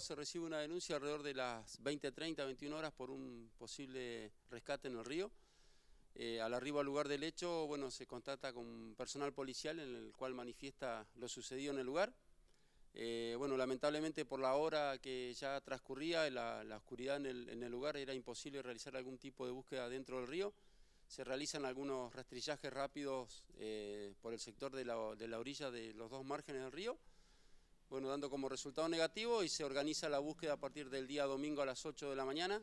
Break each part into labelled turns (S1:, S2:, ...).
S1: se recibe una denuncia alrededor de las 20, 30, 21 horas por un posible rescate en el río. Eh, al arribo al lugar del hecho, bueno, se contacta con personal policial en el cual manifiesta lo sucedido en el lugar. Eh, bueno, lamentablemente por la hora que ya transcurría, la, la oscuridad en el, lugar era imposible realizar algún tipo de búsqueda dentro del río. Se realizan algunos rastrillajes rápidos eh, por el sector de la orilla de los dos márgenes del río bueno, dando como resultado negativo y se organiza la búsqueda a partir del día domingo a las 8 de la mañana.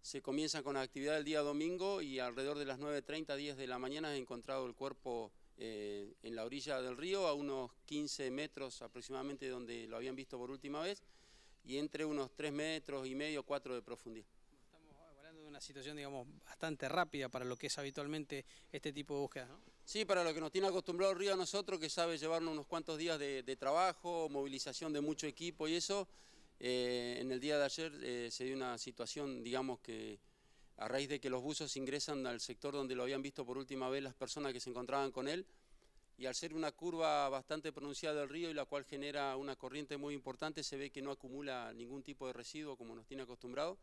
S1: Se comienza con la actividad del día domingo y alrededor de las 9.30, 10 de la mañana ha encontrado el cuerpo eh, en la orilla del río, a unos 15 metros aproximadamente de donde lo habían visto por última vez, y entre unos 3 metros y medio, 4 de profundidad Estamos
S2: hablando de una situación, digamos, bastante rápida para lo que es habitualmente este tipo de búsqueda, ¿no?
S1: Sí, para lo que nos tiene acostumbrado el Río a nosotros, que sabe llevarnos unos cuantos días de, trabajo, movilización de mucho equipo y eso, eh, en el día de ayer eh, se dio una situación, digamos que a raíz de que los buzos ingresan al sector donde lo habían visto por última vez las personas que se encontraban con él, y al ser una curva bastante pronunciada del río y la cual genera una corriente muy importante, se ve que no acumula ningún tipo de residuo como nos tiene acostumbrado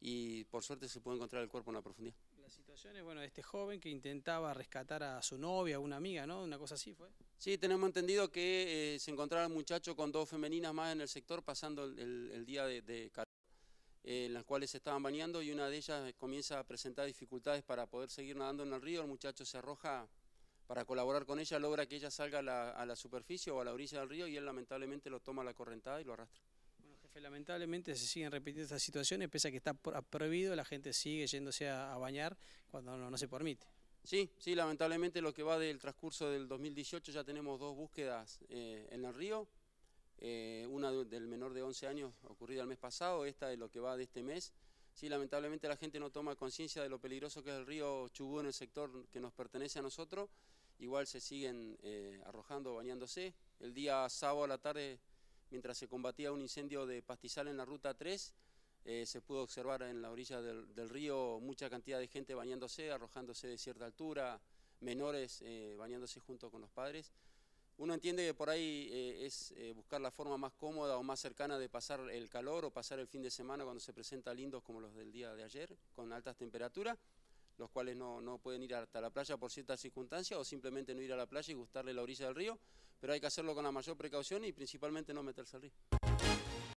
S1: y por suerte se puede encontrar el cuerpo en la profundidad.
S2: La situación es, bueno, este joven que intentaba rescatar a su novia, a una amiga, ¿no? Una cosa así fue.
S1: Sí, tenemos entendido que eh, se encontraba el muchacho con dos femeninas más en el sector pasando el, día de, calor, eh, en las cuales se estaban bañando y una de ellas eh, comienza a presentar dificultades para poder seguir nadando en el río. El muchacho se arroja para colaborar con ella, logra que ella salga a la, a la superficie o a la orilla del río y él lamentablemente lo toma a la correntada y lo arrastra.
S2: Lamentablemente se siguen repitiendo estas situaciones, pese a que está prohibido, la gente sigue yéndose a, bañar cuando no, se permite. Sí, sí, lamentablemente lo
S1: que va del transcurso del 2018 ya tenemos dos búsquedas eh, en el río, eh, una del menor de 11 años ocurrida el mes pasado, esta es lo que va de este mes. Sí, lamentablemente la gente no toma conciencia de lo peligroso que es el río Chubú en el sector que nos pertenece a nosotros, igual se siguen eh, arrojando, bañándose. El día sábado a la tarde mientras se combatía un incendio de pastizal en la ruta 3, eh, se pudo observar en la orilla del, río mucha cantidad de gente bañándose, arrojándose de cierta altura, menores eh, bañándose junto con los padres. Uno entiende que por ahí eh, es buscar la forma más cómoda o más cercana de pasar el calor o pasar el fin de semana cuando se presenta lindos como los del día de ayer, con altas temperaturas los cuales no, pueden ir hasta la playa por ciertas circunstancias o simplemente no ir a la playa y gustarle la orilla del río, pero hay que hacerlo con la mayor precaución y principalmente no meterse al río.